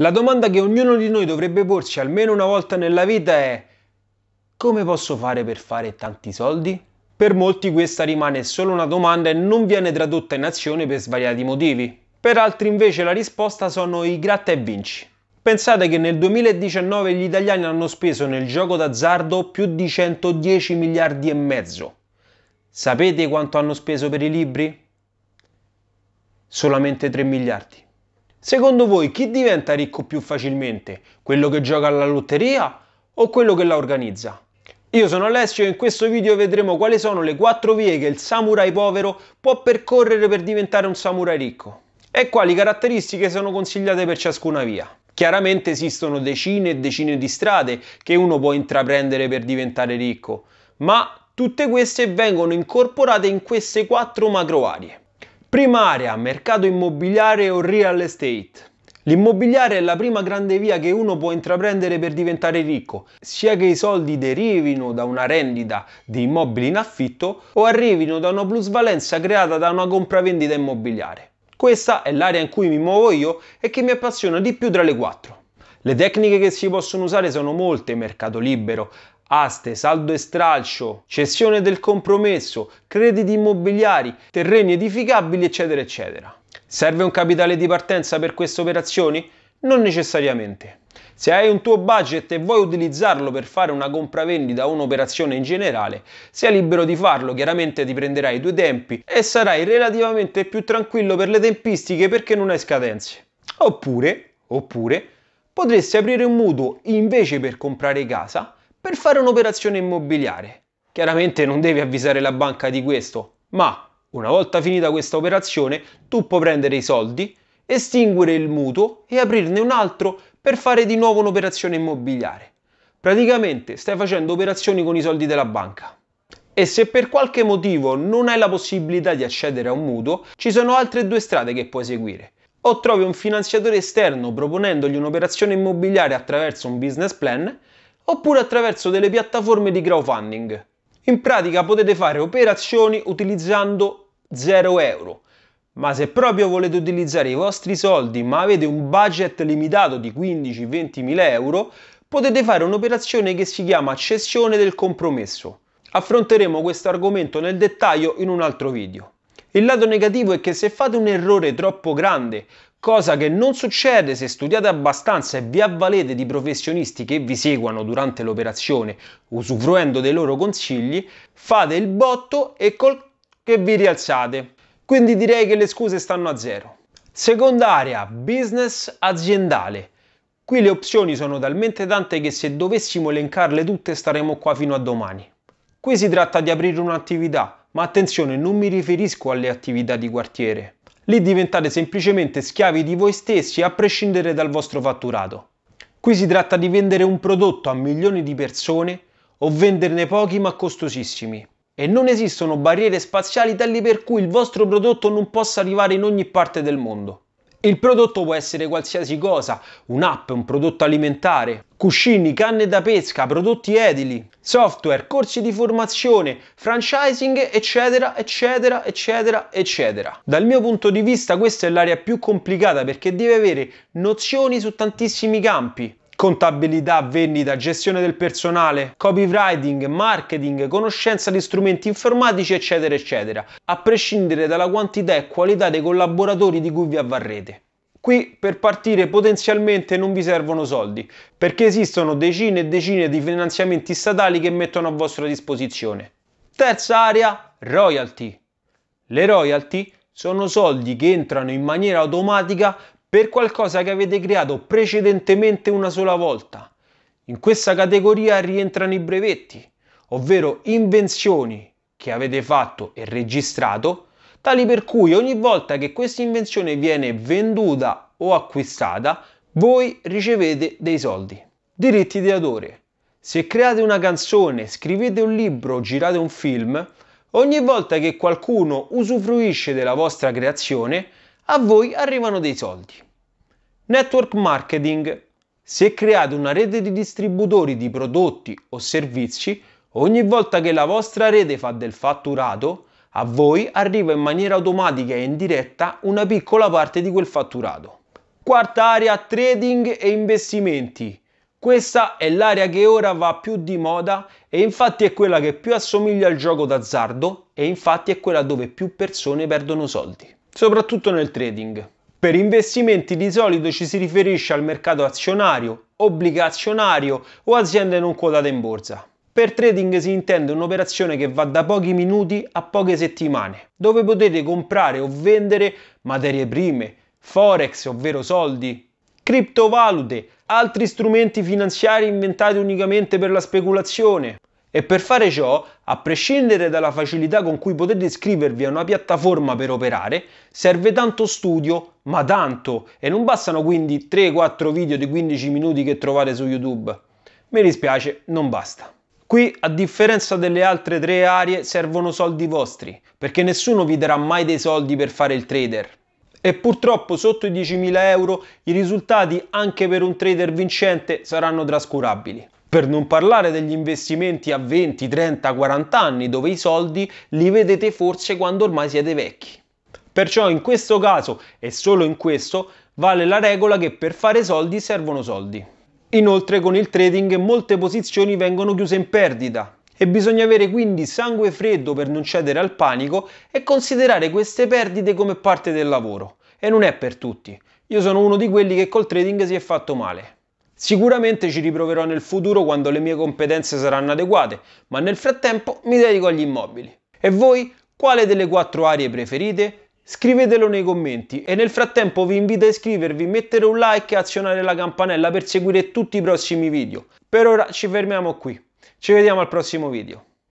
La domanda che ognuno di noi dovrebbe porsi almeno una volta nella vita è come posso fare per fare tanti soldi? Per molti questa rimane solo una domanda e non viene tradotta in azione per svariati motivi. Per altri invece la risposta sono i gratta e vinci. Pensate che nel 2019 gli italiani hanno speso nel gioco d'azzardo più di 110 miliardi e mezzo. Sapete quanto hanno speso per i libri? Solamente 3 miliardi. Secondo voi chi diventa ricco più facilmente? Quello che gioca alla lotteria o quello che la organizza? Io sono Alessio e in questo video vedremo quali sono le quattro vie che il samurai povero può percorrere per diventare un samurai ricco e quali caratteristiche sono consigliate per ciascuna via. Chiaramente esistono decine e decine di strade che uno può intraprendere per diventare ricco, ma tutte queste vengono incorporate in queste quattro macro aree. Prima area, mercato immobiliare o real estate. L'immobiliare è la prima grande via che uno può intraprendere per diventare ricco, sia che i soldi derivino da una rendita di immobili in affitto o arrivino da una plusvalenza creata da una compravendita immobiliare. Questa è l'area in cui mi muovo io e che mi appassiona di più tra le quattro. Le tecniche che si possono usare sono molte, mercato libero, aste, saldo e stralcio, cessione del compromesso, crediti immobiliari, terreni edificabili, eccetera, eccetera. Serve un capitale di partenza per queste operazioni? Non necessariamente. Se hai un tuo budget e vuoi utilizzarlo per fare una compravendita o un'operazione in generale, sei libero di farlo, chiaramente ti prenderai i tuoi tempi e sarai relativamente più tranquillo per le tempistiche perché non hai scadenze. Oppure, oppure, potresti aprire un mutuo invece per comprare casa per fare un'operazione immobiliare. Chiaramente non devi avvisare la banca di questo, ma una volta finita questa operazione tu puoi prendere i soldi, estinguere il mutuo e aprirne un altro per fare di nuovo un'operazione immobiliare. Praticamente stai facendo operazioni con i soldi della banca. E se per qualche motivo non hai la possibilità di accedere a un mutuo, ci sono altre due strade che puoi seguire. O trovi un finanziatore esterno proponendogli un'operazione immobiliare attraverso un business plan, oppure attraverso delle piattaforme di crowdfunding. In pratica potete fare operazioni utilizzando 0 euro. Ma se proprio volete utilizzare i vostri soldi ma avete un budget limitato di 15-20 mila euro, potete fare un'operazione che si chiama cessione del compromesso. Affronteremo questo argomento nel dettaglio in un altro video. Il lato negativo è che se fate un errore troppo grande cosa che non succede se studiate abbastanza e vi avvalete di professionisti che vi seguono durante l'operazione, usufruendo dei loro consigli, fate il botto e col che vi rialzate. Quindi direi che le scuse stanno a zero. Seconda area, business aziendale. Qui le opzioni sono talmente tante che se dovessimo elencarle tutte staremo qua fino a domani. Qui si tratta di aprire un'attività, ma attenzione, non mi riferisco alle attività di quartiere Lì diventate semplicemente schiavi di voi stessi a prescindere dal vostro fatturato. Qui si tratta di vendere un prodotto a milioni di persone o venderne pochi ma costosissimi. E non esistono barriere spaziali tali per cui il vostro prodotto non possa arrivare in ogni parte del mondo. Il prodotto può essere qualsiasi cosa, un'app, un prodotto alimentare, cuscini, canne da pesca, prodotti edili, software, corsi di formazione, franchising, eccetera, eccetera, eccetera, eccetera. Dal mio punto di vista questa è l'area più complicata perché deve avere nozioni su tantissimi campi, contabilità, vendita, gestione del personale, copywriting, marketing, conoscenza di strumenti informatici, eccetera, eccetera, a prescindere dalla quantità e qualità dei collaboratori di cui vi avvarrete. Qui per partire potenzialmente non vi servono soldi, perché esistono decine e decine di finanziamenti statali che mettono a vostra disposizione. Terza area, royalty. Le royalty sono soldi che entrano in maniera automatica per qualcosa che avete creato precedentemente una sola volta. In questa categoria rientrano i brevetti, ovvero invenzioni che avete fatto e registrato, tali per cui ogni volta che questa invenzione viene venduta o acquistata, voi ricevete dei soldi. Diritti di autore. Se create una canzone, scrivete un libro, girate un film, ogni volta che qualcuno usufruisce della vostra creazione, a voi arrivano dei soldi. Network marketing. Se create una rete di distributori di prodotti o servizi, ogni volta che la vostra rete fa del fatturato, a voi arriva in maniera automatica e indiretta una piccola parte di quel fatturato. Quarta area, trading e investimenti. Questa è l'area che ora va più di moda e infatti è quella che più assomiglia al gioco d'azzardo e infatti è quella dove più persone perdono soldi soprattutto nel trading. Per investimenti di solito ci si riferisce al mercato azionario, obbligazionario o aziende non quotate in borsa. Per trading si intende un'operazione che va da pochi minuti a poche settimane, dove potete comprare o vendere materie prime, forex, ovvero soldi, criptovalute, altri strumenti finanziari inventati unicamente per la speculazione, e per fare ciò, a prescindere dalla facilità con cui potete iscrivervi a una piattaforma per operare, serve tanto studio, ma tanto, e non bastano quindi 3-4 video di 15 minuti che trovate su YouTube. Mi dispiace, non basta. Qui, a differenza delle altre tre aree, servono soldi vostri, perché nessuno vi darà mai dei soldi per fare il trader. E purtroppo sotto i 10.000 euro i risultati anche per un trader vincente saranno trascurabili. Per non parlare degli investimenti a 20, 30, 40 anni dove i soldi li vedete forse quando ormai siete vecchi. Perciò in questo caso e solo in questo vale la regola che per fare soldi servono soldi. Inoltre con il trading molte posizioni vengono chiuse in perdita e bisogna avere quindi sangue freddo per non cedere al panico e considerare queste perdite come parte del lavoro. E non è per tutti. Io sono uno di quelli che col trading si è fatto male. Sicuramente ci riproverò nel futuro quando le mie competenze saranno adeguate, ma nel frattempo mi dedico agli immobili. E voi, quale delle quattro aree preferite? Scrivetelo nei commenti e nel frattempo vi invito a iscrivervi, mettere un like e azionare la campanella per seguire tutti i prossimi video. Per ora ci fermiamo qui. Ci vediamo al prossimo video.